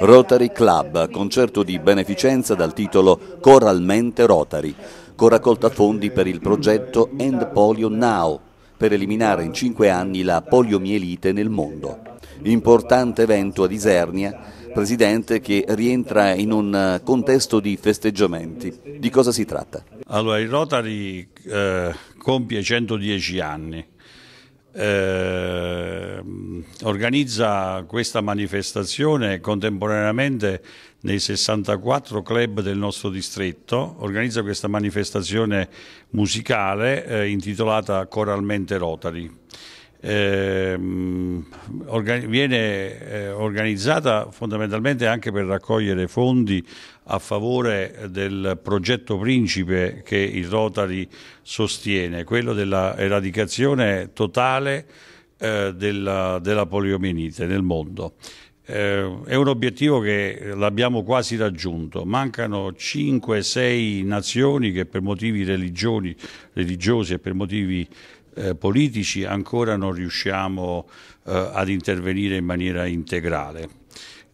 Rotary Club, concerto di beneficenza dal titolo Coralmente Rotary, con raccolta fondi per il progetto End Polio Now, per eliminare in cinque anni la poliomielite nel mondo. Importante evento ad Isernia, Presidente, che rientra in un contesto di festeggiamenti. Di cosa si tratta? Allora, il Rotary eh, compie 110 anni. Eh, organizza questa manifestazione contemporaneamente nei 64 club del nostro distretto, organizza questa manifestazione musicale eh, intitolata Coralmente Rotary. Eh, organ viene eh, organizzata fondamentalmente anche per raccogliere fondi a favore del progetto principe che il Rotary sostiene, quello della eradicazione totale eh, della, della poliomielite nel mondo. Eh, è un obiettivo che l'abbiamo quasi raggiunto. Mancano 5-6 nazioni che per motivi religiosi e per motivi eh, politici ancora non riusciamo eh, ad intervenire in maniera integrale.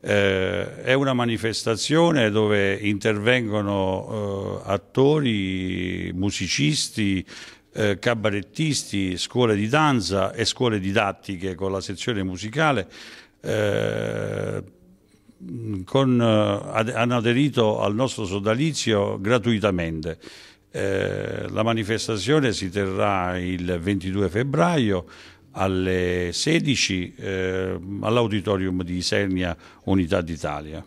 Eh, è una manifestazione dove intervengono eh, attori, musicisti, eh, cabarettisti, scuole di danza e scuole didattiche con la sezione musicale. Eh, con, eh, ad, hanno aderito al nostro sodalizio gratuitamente. Eh, la manifestazione si terrà il 22 febbraio alle 16 eh, all'auditorium di Isernia Unità d'Italia.